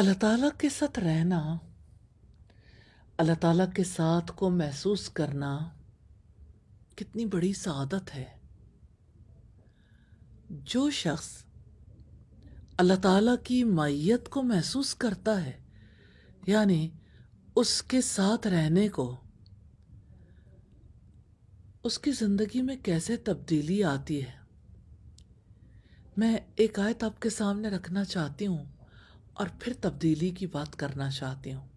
अल्लाह ताला के साथ रहना अल्लाह ताला के साथ को महसूस करना कितनी बड़ी सादत है जो शख्स अल्लाह ताला की माइत को महसूस करता है यानी उसके साथ रहने को उसकी ज़िंदगी में कैसे तब्दीली आती है मैं एक आयत आपके सामने रखना चाहती हूँ और फिर तब्दीली की बात करना चाहती हूँ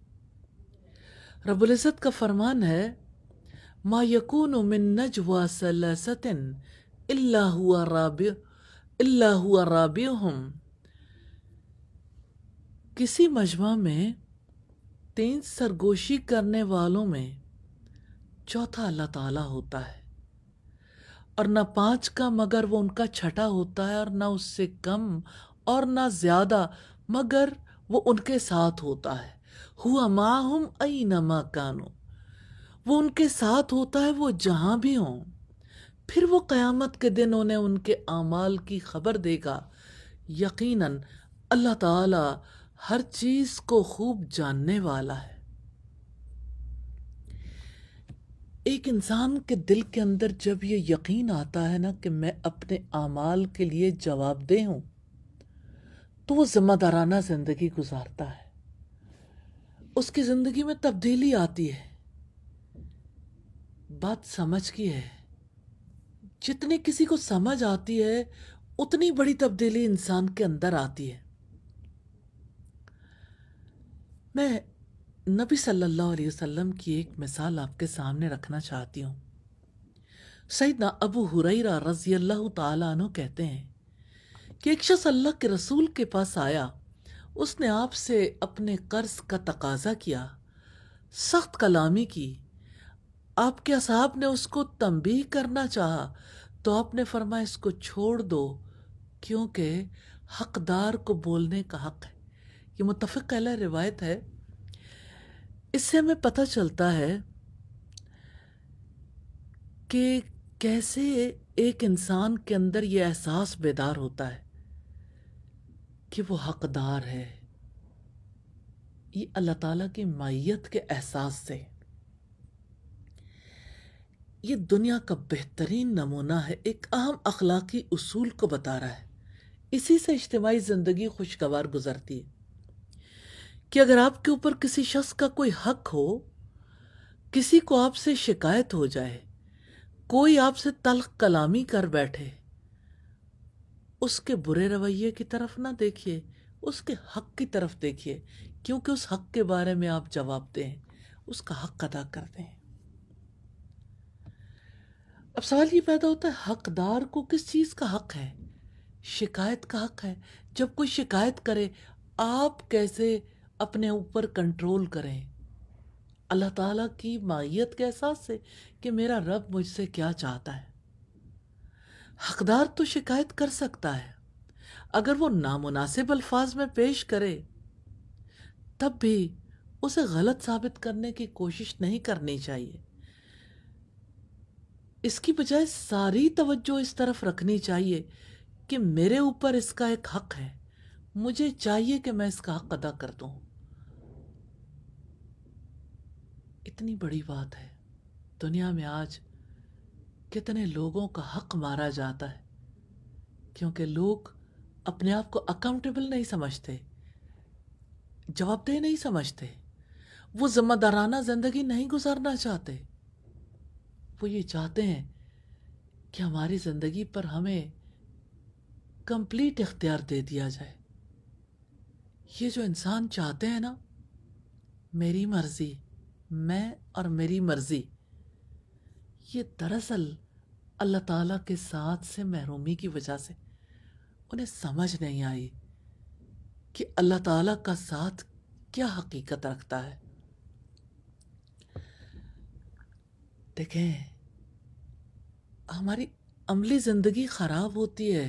रबुलजत का फरमान है मा यकून मिन नजवा सलसतिन इल्ला हुआ राबि इल्ला हुआ राबियहम किसी मजमा में तीन सरगोशी करने वालों में चौथा अल्लाह ताला होता है और ना पांच का मगर वो उनका छठा होता है और ना उससे कम और ना ज़्यादा मगर वो उनके साथ होता है हुआ माहुम अई नमा कानो वो उनके साथ होता है वो जहाँ भी हों फिर वो क़यामत के दिन उन्हें उनके आमाल की खबर देगा यकीनन अल्लाह ताला हर चीज़ को खूब जानने वाला है एक इंसान के दिल के अंदर जब ये यकीन आता है ना कि मैं अपने आमाल के लिए जवाबदेह हूँ तो वो जिम्मेदाराना ज़िंदगी गुजारता है उसकी ज़िंदगी में तब्दीली आती है बात समझ की है जितनी किसी को समझ आती है उतनी बड़ी तब्दीली इंसान के अंदर आती है मैं नबी सल्लल्लाहु अलैहि वसल्लम की एक मिसाल आपके सामने रखना चाहती हूँ ना अबू हुरैरा रजी अल्लाह कहते हैं कि एक शख्स अल्लाह के रसूल के पास आया उसने आपसे अपने कर्ज का तकाजा किया सख्त कलामी की आपके असहाब ने उसको तंबीह करना चाहा तो आपने फरमाया इसको छोड़ दो क्योंकि हकदार को बोलने का हक है ये मुतफ़ कहला रिवायत है इससे हमें पता चलता है कि कैसे एक इंसान के अंदर ये एहसास बेदार होता है कि वो हकदार है ये अल्लाह ताला की मैत के एहसास से ये दुनिया का बेहतरीन नमूना है एक अहम अखलाकी उसूल को बता रहा है इसी से इज्तमाही ज़िंदगी खुशगवार गुजरती है कि अगर आपके ऊपर किसी शख्स का कोई हक हो किसी को आपसे शिकायत हो जाए कोई आपसे तलख कलामी कर बैठे उसके बुरे रवैये की तरफ ना देखिए उसके हक की तरफ देखिए क्योंकि उस हक के बारे में आप जवाब दें उसका हक अदा कर दें अब सवाल ये पैदा होता है हकदार को किस चीज़ का हक है शिकायत का हक है जब कोई शिकायत करे आप कैसे अपने ऊपर कंट्रोल करें अल्लाह ताला की माइत के एहसास से कि मेरा रब मुझसे क्या चाहता है हकदार तो शिकायत कर सकता है अगर वो नामुनासिब अल्फाज में पेश करे तब भी उसे गलत साबित करने की कोशिश नहीं करनी चाहिए इसकी बजाय सारी तवज्जो इस तरफ रखनी चाहिए कि मेरे ऊपर इसका एक हक है मुझे चाहिए कि मैं इसका हक अदा कर दूं इतनी बड़ी बात है दुनिया में आज कितने लोगों का हक मारा जाता है क्योंकि लोग अपने आप को अकाउंटेबल नहीं समझते जवाबदेह नहीं समझते वो जिम्मेदाराना ज़िंदगी नहीं गुजारना चाहते वो ये चाहते हैं कि हमारी ज़िंदगी पर हमें कंप्लीट इख्तियार दे दिया जाए ये जो इंसान चाहते हैं ना मेरी मर्ज़ी मैं और मेरी मर्ज़ी ये दरअसल अल्लाह ताला के साथ से महरूमी की वजह से उन्हें समझ नहीं आई कि अल्लाह ताला का साथ क्या हकीकत रखता है देखें हमारी अमली ज़िंदगी ख़राब होती है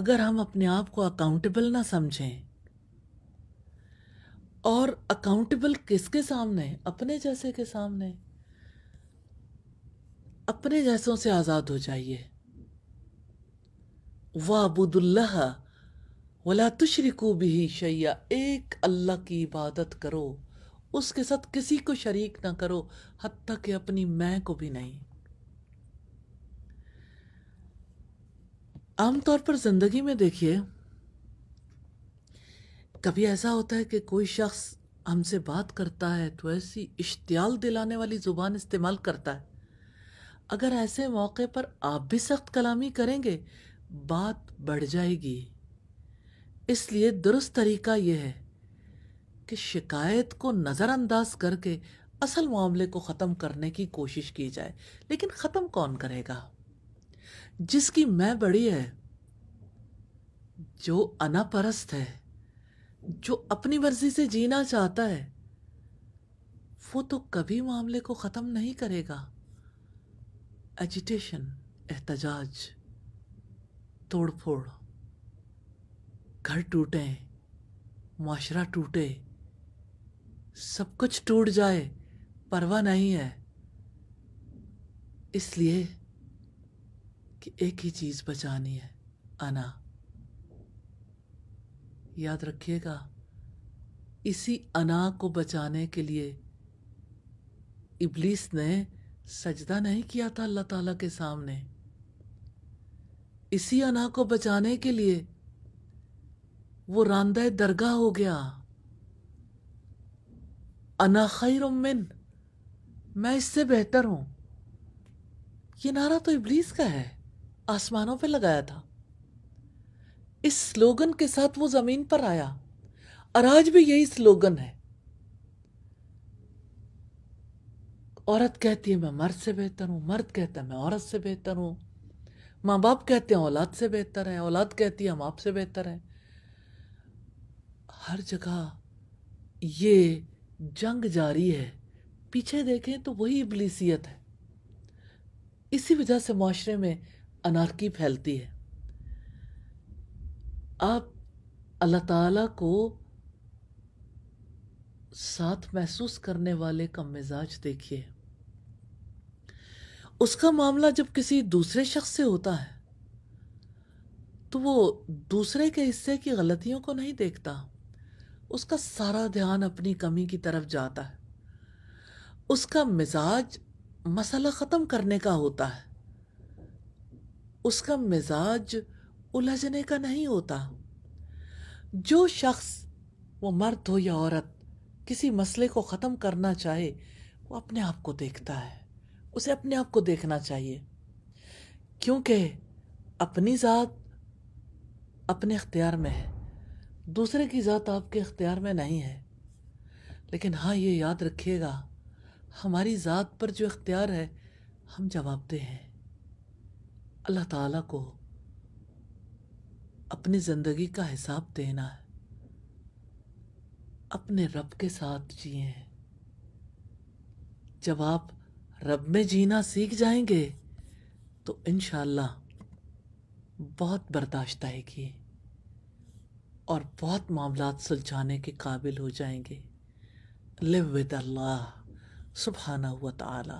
अगर हम अपने आप को अकाउंटेबल ना समझें और अकाउंटेबल किसके सामने अपने जैसे के सामने अपने जैसों से आज़ाद हो जाइए वाह वला तुशरिकू भी शैया एक अल्लाह की इबादत करो उसके साथ किसी को शरीक ना करो हती कि अपनी मैं को भी नहीं आमतौर पर ज़िंदगी में देखिए कभी ऐसा होता है कि कोई शख्स हमसे बात करता है तो ऐसी इश्तियाल दिलाने वाली ज़ुबान इस्तेमाल करता है अगर ऐसे मौके पर आप भी सख्त कलामी करेंगे बात बढ़ जाएगी इसलिए दुरुस्त तरीका यह है कि शिकायत को नज़रअंदाज करके असल मामले को ख़त्म करने की कोशिश की जाए लेकिन ख़त्म कौन करेगा जिसकी मैं बड़ी है जो अनापरस्त है जो अपनी मर्जी से जीना चाहता है वो तो कभी मामले को ख़त्म नहीं करेगा एजिटेशन एहतजाज तोड़ फोड़ घर टूटे माशरा टूटे सब कुछ टूट जाए परवाह नहीं है इसलिए कि एक ही चीज़ बचानी है आना याद रखिएगा इसी अना को बचाने के लिए इबलीस ने सजदा नहीं किया था अल्लाह ताला के सामने इसी अना को बचाने के लिए वो रांदा दरगाह हो गया अना खैर मिन मैं इससे बेहतर हूं ये नारा तो इबलीस का है आसमानों पे लगाया था इस स्लोगन के साथ वो जमीन पर आया और आज भी यही स्लोगन है औरत कहती है मैं मर्द से बेहतर हूँ मर्द कहता है मैं औरत से बेहतर हूँ माँ बाप कहते हैं औलाद से बेहतर है औलाद कहती है हम आपसे बेहतर हैं हर जगह ये जंग जारी है पीछे देखें तो वही इबलीसियत है इसी वजह से माशरे में अनारकी फैलती है आप अल्लाह ताला को साथ महसूस करने वाले का मिजाज देखिए उसका मामला जब किसी दूसरे शख्स से होता है तो वो दूसरे के हिस्से की गलतियों को नहीं देखता उसका सारा ध्यान अपनी कमी की तरफ जाता है उसका मिजाज मसला ख़त्म करने का होता है उसका मिजाज उलझने का नहीं होता जो शख्स वो मर्द हो या औरत किसी मसले को ख़त्म करना चाहे वो अपने आप को देखता है उसे अपने आप को देखना चाहिए क्योंकि अपनी ज़ात अपने अख्तियार में है दूसरे की ज़ात आपके अख्तियार में नहीं है लेकिन हाँ ये याद रखिएगा हमारी ज़ात पर जो इख्तियार है हम दे हैं अल्लाह ताला को अपनी ज़िंदगी का हिसाब देना है अपने रब के साथ जिए हैं जवाब आप रब में जीना सीख जाएंगे तो इन बहुत बर्दाश्त आएगी और बहुत मामला सुलझाने के काबिल हो जाएंगे लिव विद अल्लाह सुबहाना हुआ तला